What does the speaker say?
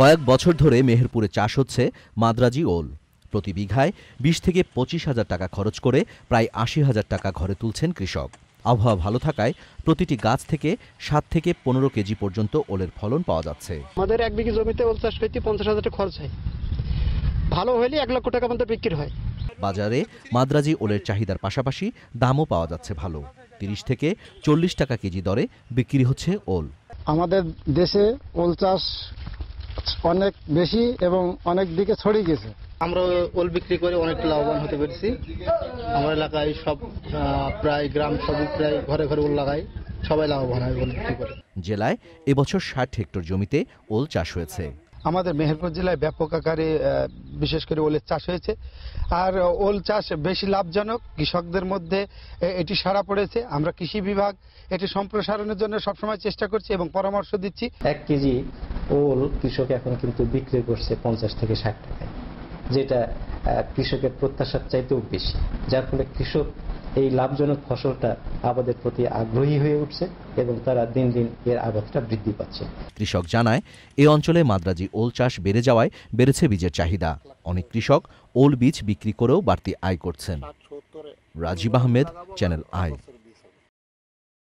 কয়েক বছর ধরে মেহেরপুরে চাষ হচ্ছে মাদ্রাজি ওল প্রতি বিঘায় বিশ থেকে পঁচিশ হাজার টাকা খরচ করে প্রায় আশি হাজার টাকা ঘরে তুলছেন কৃষক আবহাওয়া ভালো থাকায় প্রতিটি গাছ থেকে সাত থেকে পনেরো কেজি পর্যন্ত ওলের ফলন পাওয়া যাচ্ছে আমাদের এক বিঘে জমিতে ওল চাষ করতে পঞ্চাশ হাজার টাকা খরচ হয় ভালো হলে এক লক্ষ টাকা মধ্যে বিক্রি হয় বাজারে মাদ্রাজি ওলের চাহিদার পাশাপাশি দামও পাওয়া যাচ্ছে ভালো তিরিশ থেকে চল্লিশ টাকা কেজি দরে বিক্রি হচ্ছে ওল আমাদের দেশে ওল চাষ অনেক বেশি এবং অনেক দিকে ছড়িয়ে গেছে আমরা ওল বিক্রি করে অনেক লাভবান হতে পেরেছি আমার এলাকায় সব প্রায় গ্রাম সব প্রায় ঘরে ঘরে ওল লাগাই সবাই লাভবান হয় ওল বিক্রি করে জেলায় এবছর ষাট হেক্টর জমিতে ওল চাষ হয়েছে আমাদের মেহেরপুর জেলায় ব্যাপক আকারে বিশেষ করে ওলের চাষ হয়েছে আর ওল চাষ বেশি লাভজনক কৃষকদের মধ্যে এটি সারা পড়েছে আমরা কৃষি বিভাগ এটি সম্প্রসারণের জন্য সবসময় চেষ্টা করছি এবং পরামর্শ দিচ্ছি এক কেজি ওল কৃষক এখন কিন্তু বিক্রি করছে পঞ্চাশ থেকে ষাট টাকায় যেটা কৃষকের প্রত্যাশার চাইতেও বেশি যার ফলে কৃষক এই লাভজনক ফসলটা আবাদের প্রতি আগ্রহী হয়ে উঠছে এবং তারা দিন দিন এর আবাদটা বৃদ্ধি পাচ্ছে কৃষক জানায় এই অঞ্চলে মাদ্রাজি ওল চাষ বেড়ে যাওয়ায় বেড়েছে বীজের চাহিদা অনেক কৃষক ওল বীজ বিক্রি করেও বাড়তি আয় করছেন রাজীব আহমেদ চ্যানেল আয়